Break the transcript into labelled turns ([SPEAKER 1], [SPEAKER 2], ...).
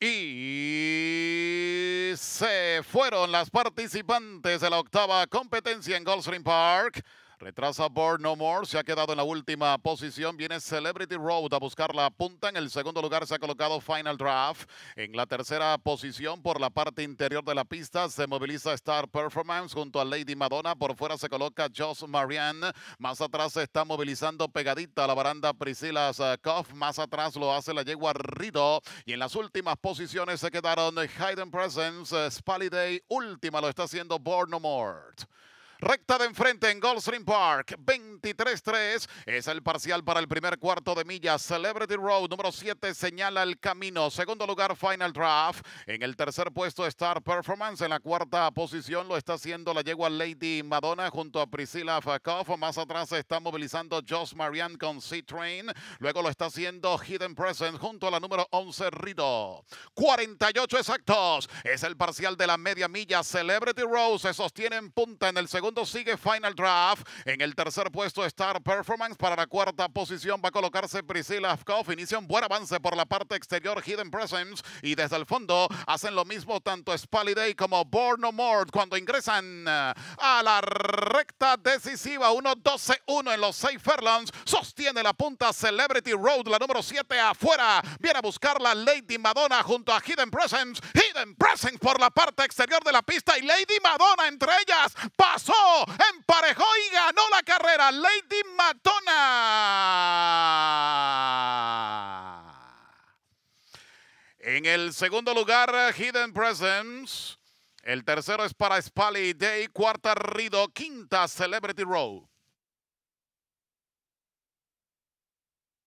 [SPEAKER 1] Y se fueron las participantes de la octava competencia en Goldstream Park. Retrasa Born No More, se ha quedado en la última posición. Viene Celebrity Road a buscar la punta. En el segundo lugar se ha colocado Final Draft. En la tercera posición por la parte interior de la pista se moviliza Star Performance junto a Lady Madonna. Por fuera se coloca Joss Marianne. Más atrás se está movilizando pegadita a la baranda Priscilla eh, Cuff, Más atrás lo hace la yegua Rito. Y en las últimas posiciones se quedaron Hayden Presence, eh, Spally Última lo está haciendo Born No More. Recta de enfrente en Goldstream Park. 23-3 es el parcial para el primer cuarto de milla. Celebrity Road número 7 señala el camino. Segundo lugar, Final Draft. En el tercer puesto, Star Performance. En la cuarta posición lo está haciendo la yegua Lady Madonna junto a Priscilla Fakoff. Más atrás se está movilizando Joss Marianne con C-Train. Luego lo está haciendo Hidden Present junto a la número 11, Rido. 48 exactos. Es el parcial de la media milla. Celebrity Road se sostiene en punta en el segundo sigue Final Draft. En el tercer puesto Star Performance. Para la cuarta posición va a colocarse Priscilla Afkov. Inicia un buen avance por la parte exterior Hidden Presence. Y desde el fondo hacen lo mismo tanto Spaliday como Born No More cuando ingresan eh, a la recta decisiva. 1-12-1 en los seis furlongs. Sostiene la punta Celebrity Road, la número 7 afuera. Viene a buscarla Lady Madonna junto a Hidden Presence. Hidden Presence por la parte exterior de la pista y Lady Madonna entre ellas pasó emparejó y ganó la carrera. Lady Matona. En el segundo lugar, Hidden Presence. El tercero es para Spally Day. Cuarta, Rido. Quinta, Celebrity Row.